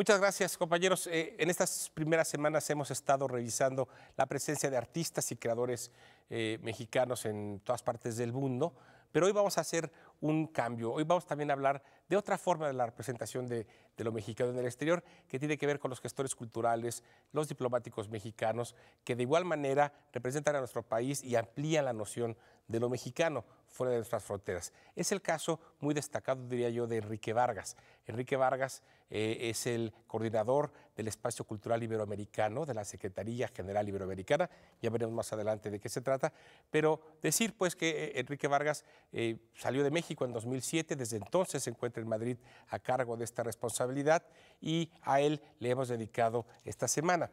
Muchas gracias, compañeros. Eh, en estas primeras semanas hemos estado revisando la presencia de artistas y creadores eh, mexicanos en todas partes del mundo, pero hoy vamos a hacer un cambio. Hoy vamos también a hablar de otra forma de la representación de, de lo mexicano en el exterior, que tiene que ver con los gestores culturales, los diplomáticos mexicanos, que de igual manera representan a nuestro país y amplían la noción de lo mexicano fuera de nuestras fronteras. Es el caso muy destacado, diría yo, de Enrique Vargas. Enrique Vargas eh, es el coordinador del Espacio Cultural Iberoamericano de la Secretaría General Iberoamericana. Ya veremos más adelante de qué se trata. Pero decir, pues, que eh, Enrique Vargas eh, salió de México en 2007, desde entonces se encuentra en Madrid a cargo de esta responsabilidad y a él le hemos dedicado esta semana.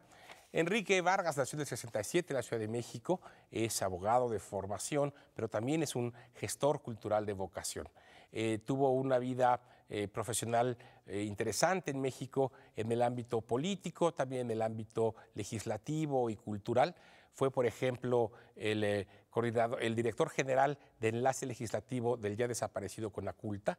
Enrique Vargas nació en el 67 en la Ciudad de México, es abogado de formación, pero también es un gestor cultural de vocación. Eh, tuvo una vida eh, profesional eh, interesante en México en el ámbito político, también en el ámbito legislativo y cultural. Fue, por ejemplo, el, eh, el director general de enlace legislativo del ya desaparecido Conaculta,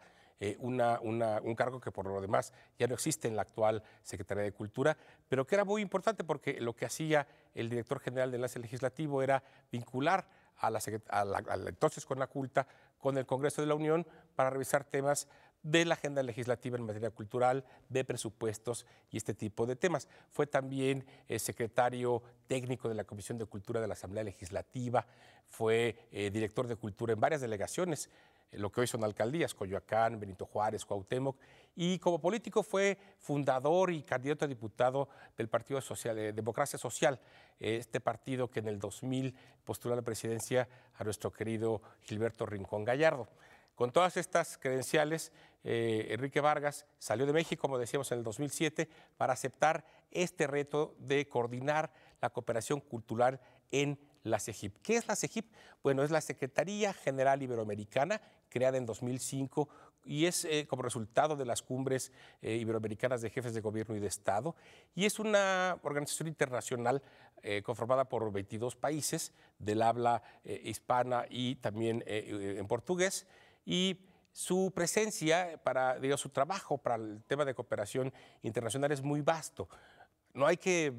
una, una, un cargo que por lo demás ya no existe en la actual Secretaría de Cultura, pero que era muy importante porque lo que hacía el director general de enlace legislativo era vincular a la, a la, a la entonces Conaculta con el Congreso de la Unión para revisar temas de la agenda legislativa en materia cultural, de presupuestos y este tipo de temas. Fue también eh, secretario técnico de la Comisión de Cultura de la Asamblea Legislativa, fue eh, director de cultura en varias delegaciones, eh, lo que hoy son alcaldías, Coyoacán, Benito Juárez, Cuauhtémoc, y como político fue fundador y candidato a diputado del Partido Social, Democracia Social, este partido que en el 2000 postuló a la presidencia a nuestro querido Gilberto Rincón Gallardo. Con todas estas credenciales, eh, Enrique Vargas salió de México, como decíamos, en el 2007 para aceptar este reto de coordinar la cooperación cultural en la CEGIP. ¿Qué es la CEGIP? Bueno, es la Secretaría General Iberoamericana, creada en 2005 y es eh, como resultado de las cumbres eh, iberoamericanas de jefes de gobierno y de Estado. Y es una organización internacional conformada por 22 países del habla hispana y también en portugués y su presencia para digo, su trabajo para el tema de cooperación internacional es muy vasto. No hay que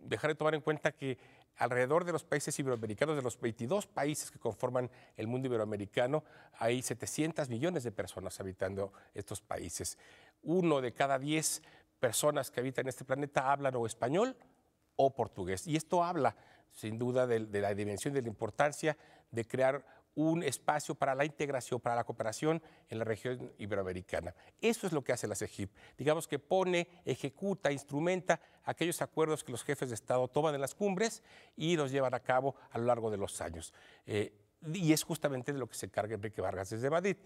dejar de tomar en cuenta que alrededor de los países iberoamericanos, de los 22 países que conforman el mundo iberoamericano, hay 700 millones de personas habitando estos países. Uno de cada 10 personas que habitan este planeta hablan o español o portugués. Y esto habla, sin duda, de, de la dimensión, de la importancia de crear un espacio para la integración, para la cooperación en la región iberoamericana. Eso es lo que hace la CEGIP. Digamos que pone, ejecuta, instrumenta aquellos acuerdos que los jefes de Estado toman en las cumbres y los llevan a cabo a lo largo de los años. Eh, y es justamente de lo que se encarga Enrique Vargas desde Madrid.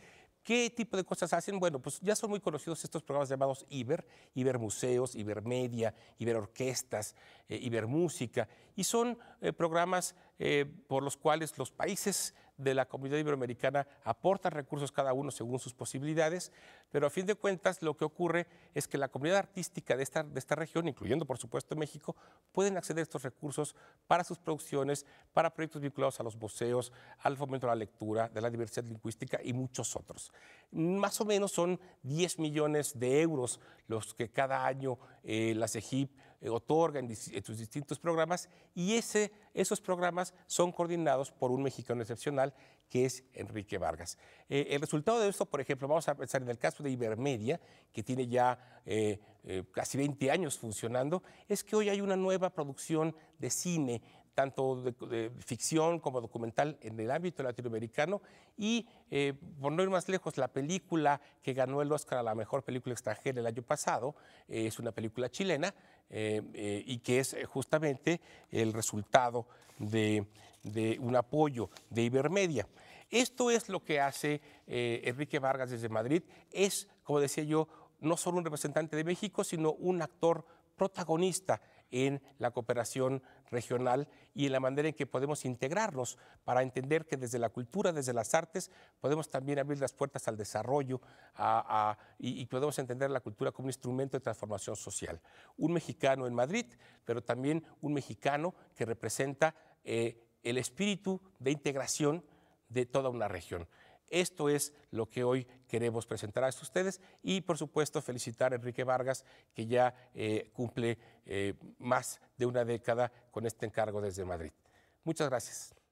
¿Qué tipo de cosas hacen? Bueno, pues ya son muy conocidos estos programas llamados Iber, Ibermuseos, Ibermedia, Iberorquestas, IBER Ibermúsica, eh, y son eh, programas eh, por los cuales los países de la comunidad iberoamericana aportan recursos cada uno según sus posibilidades, pero a fin de cuentas lo que ocurre es que la comunidad artística de esta, de esta región, incluyendo por supuesto México, pueden acceder a estos recursos para sus producciones, para proyectos vinculados a los museos, al fomento de la lectura, de la diversidad lingüística y muchos otros más o menos son 10 millones de euros los que cada año eh, las EGIP eh, otorgan en, sus distintos programas y ese, esos programas son coordinados por un mexicano excepcional que es Enrique Vargas. Eh, el resultado de esto, por ejemplo, vamos a pensar en el caso de Ibermedia, que tiene ya casi 20 años funcionando, es que hoy hay una nueva producción de cine, tanto de, ficción como documental en el ámbito latinoamericano y eh, por no ir más lejos, la película que ganó el Oscar a la mejor película extranjera el año pasado eh, es una película chilena eh, y que es justamente el resultado de, un apoyo de Ibermedia. Esto es lo que hace Enrique Vargas desde Madrid, es, como decía yo, no solo un representante de México, sino un actor protagonista en la cooperación regional y en la manera en que podemos integrarnos para entender que desde la cultura, desde las artes, podemos también abrir las puertas al desarrollo y, podemos entender la cultura como un instrumento de transformación social. Un mexicano en Madrid, pero también un mexicano que representa eh, el espíritu de integración de toda una región. Esto es lo que hoy queremos presentar a ustedes y por supuesto felicitar a Enrique Vargas que ya eh, cumple eh, más de una década con este encargo desde Madrid. Muchas gracias.